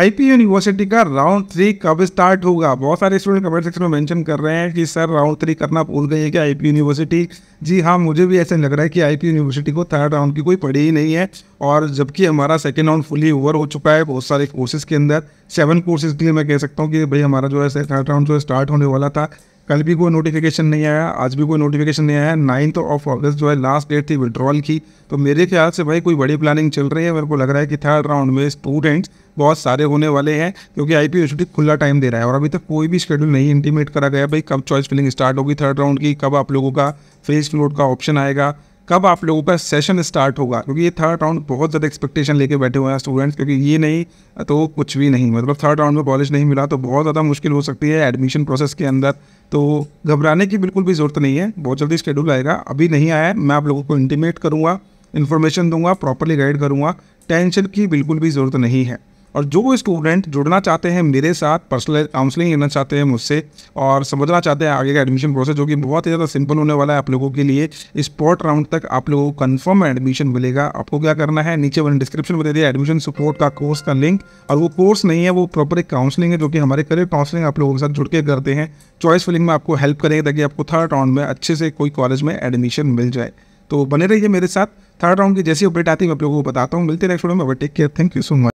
IP university का round three कब start होगा बहुत सारे स्टूडेंट कमेंट सेक्शन में मेंशन कर रहे हैं कि सर राउंड थ्री करना भूल गई है कि आईपी यूनिवर्सिटी जी हाँ मुझे भी ऐसा लग रहा है कि आईपी यूनिवर्सिटी को थर्ड राउंड की कोई पड़ी ही नहीं है और जबकि हमारा सेकेंड राउंड फुली ओवर हो चुका है बहुत सारे कोर्सेज़ के अंदर सेवन कोर्सेज़ के लिए मैं कह सकता हूँ कि भाई हमारा जो है थर्ड राउंड जो स्टार्ट होने वाला था कल भी कोई नोटिफिकेशन नहीं आया आज भी कोई नोटिफिकेशन नहीं आया नाइन्थ ऑफ अगस्त जो है लास्ट डेट थी विड्रॉल की तो मेरे ख्याल से भाई कोई बड़ी प्लानिंग चल रही है मेरे को लग रहा है कि थर्ड राउंड में स्टूडेंट्स बहुत सारे होने वाले हैं क्योंकि आई पी यूनिवर्सिटी खुला टाइम दे रहा है और अभी तक कोई भी शेड्यूल नहीं इंटीमेट करा गया भाई कब चॉइस फिलिंग स्टार्ट होगी थर्ड राउंड की कब आप लोगों का फेस फ्लोट का ऑप्शन आएगा कब आप लोगों का सेशन स्टार्ट होगा क्योंकि ये थर्ड राउंड बहुत ज़्यादा एक्सपेक्टेशन लेके बैठे हुए हैं स्टूडेंट्स क्योंकि ये नहीं तो कुछ भी नहीं मतलब थर्ड राउंड में कॉलेज नहीं मिला तो बहुत ज़्यादा मुश्किल हो सकती है एडमिशन प्रोसेस के अंदर तो घबराने की बिल्कुल भी ज़रूरत नहीं है बहुत जल्दी शेड्यूल आएगा अभी नहीं आया है मैं आप लोगों को इंटीमेट करूँगा इन्फॉर्मेशन दूंगा प्रॉपरली गाइड करूँगा टेंशन की बिल्कुल भी ज़रूरत नहीं है और जो स्टूडेंट जुड़ना चाहते हैं मेरे साथ पर्सनल काउंसलिंग लेना चाहते हैं मुझसे और समझना चाहते हैं आगे का एडमिशन प्रोसेस जो कि बहुत ही ज़्यादा सिंपल होने वाला है आप लोगों के लिए स्पॉट राउंड तक आप लोगों को कन्फर्म एडमिशन मिलेगा आपको क्या करना है नीचे मैंने डिस्क्रिप्शन में दे दिया एडमिशन सपोर्ट का कोर्स का लिंक और वो कोर्स नहीं है वो प्रॉपर एक काउंसलिंग है जो कि हमारे करियर काउंसलिंग आप लोगों के साथ जुड़ के करते हैं चॉइस फिलिंग में आपको हेल्प करेंगे ताकि आपको थर्ड राउंड में अच्छे से कोई कॉलेज में एडमिशन मिल जाए तो बने रहिए मेरे साथ थर्ड राउंड की जैसी अपडेट आती है मैं आप लोगों को बताता हूँ मिलते नेक्स्ट वीडियो में take care thank you so much